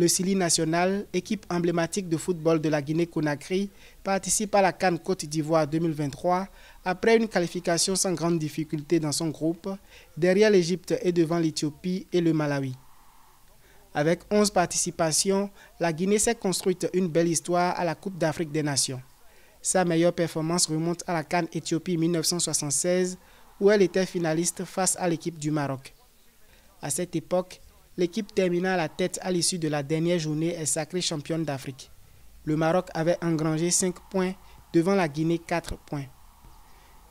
Le Sili national, équipe emblématique de football de la Guinée-Conakry, participe à la Cannes Côte d'Ivoire 2023 après une qualification sans grande difficulté dans son groupe, derrière l'Égypte et devant l'Éthiopie et le Malawi. Avec 11 participations, la Guinée s'est construite une belle histoire à la Coupe d'Afrique des Nations. Sa meilleure performance remonte à la Cannes Éthiopie 1976, où elle était finaliste face à l'équipe du Maroc. À cette époque, L'équipe terminant à la tête à l'issue de la dernière journée et sacrée championne d'Afrique. Le Maroc avait engrangé 5 points devant la Guinée 4 points.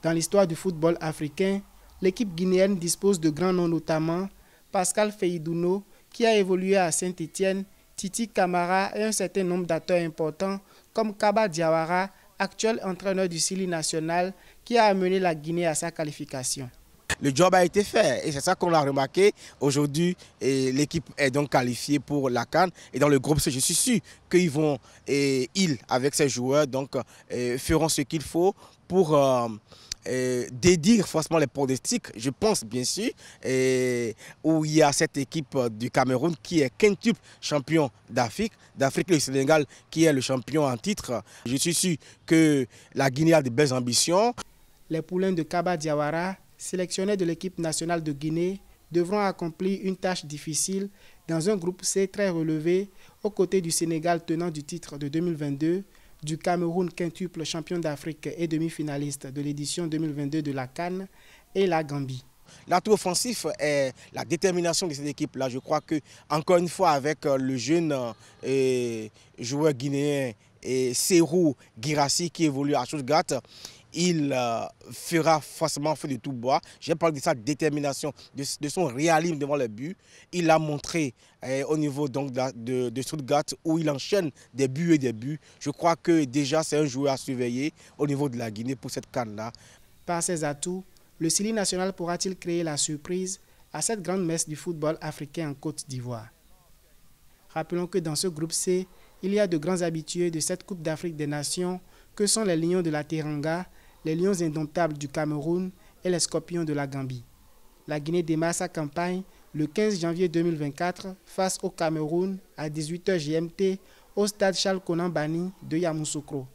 Dans l'histoire du football africain, l'équipe guinéenne dispose de grands noms notamment Pascal Feidouno qui a évolué à Saint-Étienne, Titi Kamara et un certain nombre d'acteurs importants comme Kaba Diawara, actuel entraîneur du Sili national qui a amené la Guinée à sa qualification le job a été fait. Et c'est ça qu'on a remarqué. Aujourd'hui, l'équipe est donc qualifiée pour la Cannes. Et dans le groupe je suis sûr qu'ils vont, et ils, avec ses joueurs, donc, euh, feront ce qu'il faut pour... Euh, euh, dédire forcément les pronostics, je pense bien sûr, et où il y a cette équipe du Cameroun qui est quintuple champion d'Afrique, d'Afrique le Sénégal qui est le champion en titre. Je suis sûr que la Guinée a de belles ambitions. Les poulains de Kaba Diawara sélectionnés de l'équipe nationale de Guinée, devront accomplir une tâche difficile dans un groupe C très relevé aux côtés du Sénégal tenant du titre de 2022, du Cameroun quintuple champion d'Afrique et demi-finaliste de l'édition 2022 de la Cannes et la Gambie. L'atout offensif est la détermination de cette équipe-là. Je crois que, encore une fois, avec euh, le jeune euh, joueur guinéen et Serou Girassi qui évolue à Stuttgart, il euh, fera forcément feu de tout bois. J'ai parle de sa détermination, de, son réalisme devant le but. Il l'a montré euh, au niveau donc, de, Stuttgart où il enchaîne des buts et des buts. Je crois que déjà c'est un joueur à surveiller au niveau de la Guinée pour cette canne-là. Par ses atouts, le Sili national pourra-t-il créer la surprise à cette grande messe du football africain en Côte d'Ivoire Rappelons que dans ce groupe C, il y a de grands habitués de cette Coupe d'Afrique des Nations que sont les Lions de la Teranga, les Lions indomptables du Cameroun et les Scorpions de la Gambie. La Guinée démarre sa campagne le 15 janvier 2024 face au Cameroun à 18h GMT au stade Charles Conan Bani de Yamoussoukro.